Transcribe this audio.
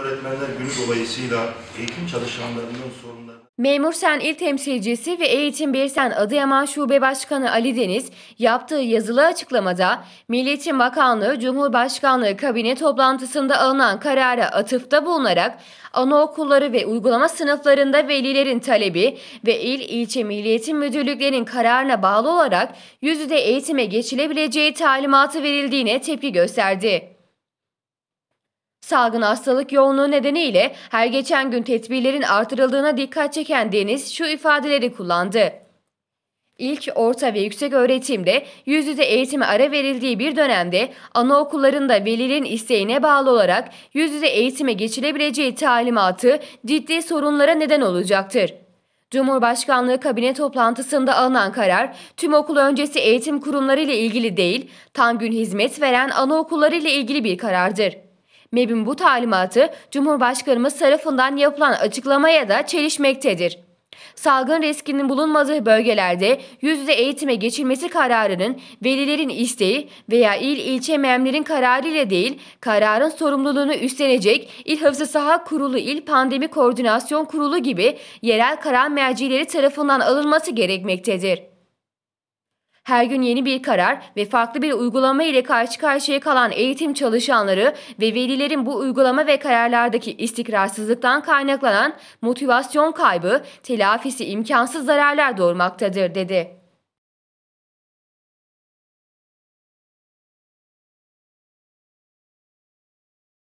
Öğretmenler Günü dolayısıyla eğitim çalışanlarının sorunları... Memur Sen İl Temsilcisi ve Eğitim Birsen Adıyaman Şube Başkanı Ali Deniz yaptığı yazılı açıklamada Milli İçin Bakanlığı Cumhurbaşkanlığı kabine toplantısında alınan karara atıfta bulunarak anaokulları ve uygulama sınıflarında velilerin talebi ve il, ilçe Milli Eğitim Müdürlüklerinin kararına bağlı olarak yüzde eğitime geçilebileceği talimatı verildiğine tepki gösterdi. Salgın hastalık yoğunluğu nedeniyle her geçen gün tedbirlerin artırıldığına dikkat çeken Deniz şu ifadeleri kullandı. İlk, orta ve yüksek öğretimde yüz yüze eğitime ara verildiği bir dönemde anaokullarında velilerin isteğine bağlı olarak yüz yüze eğitime geçilebileceği talimatı ciddi sorunlara neden olacaktır. Cumhurbaşkanlığı kabine toplantısında alınan karar tüm okul öncesi eğitim kurumları ile ilgili değil, tam gün hizmet veren anaokulları ile ilgili bir karardır. MEB'in bu talimatı Cumhurbaşkanımız tarafından yapılan açıklamaya da çelişmektedir. Salgın riskinin bulunmadığı bölgelerde yüzde eğitime geçilmesi kararının velilerin isteği veya il ilçe memlerin ile değil, kararın sorumluluğunu üstlenecek İl Hıfzı Saha Kurulu, İl Pandemi Koordinasyon Kurulu gibi yerel karar mercileri tarafından alınması gerekmektedir. Her gün yeni bir karar ve farklı bir uygulama ile karşı karşıya kalan eğitim çalışanları ve velilerin bu uygulama ve kararlardaki istikrarsızlıktan kaynaklanan motivasyon kaybı telafisi imkansız zararlar doğurmaktadır dedi.